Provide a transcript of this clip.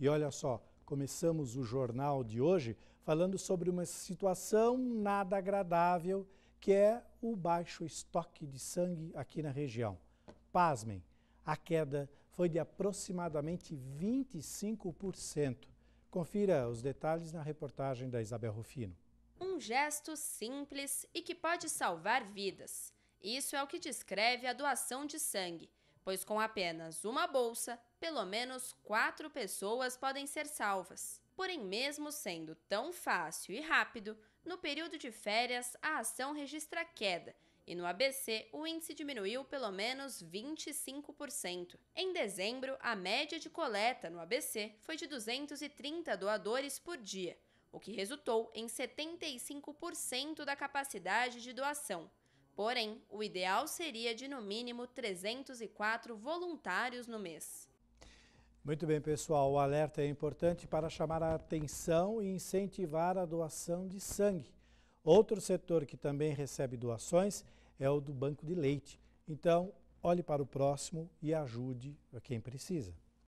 E olha só, começamos o jornal de hoje falando sobre uma situação nada agradável que é o baixo estoque de sangue aqui na região. Pasmem, a queda foi de aproximadamente 25%. Confira os detalhes na reportagem da Isabel Rufino. Um gesto simples e que pode salvar vidas. Isso é o que descreve a doação de sangue, pois com apenas uma bolsa, pelo menos quatro pessoas podem ser salvas. Porém, mesmo sendo tão fácil e rápido, no período de férias a ação registra queda e no ABC o índice diminuiu pelo menos 25%. Em dezembro, a média de coleta no ABC foi de 230 doadores por dia, o que resultou em 75% da capacidade de doação, Porém, o ideal seria de no mínimo 304 voluntários no mês. Muito bem, pessoal. O alerta é importante para chamar a atenção e incentivar a doação de sangue. Outro setor que também recebe doações é o do banco de leite. Então, olhe para o próximo e ajude quem precisa.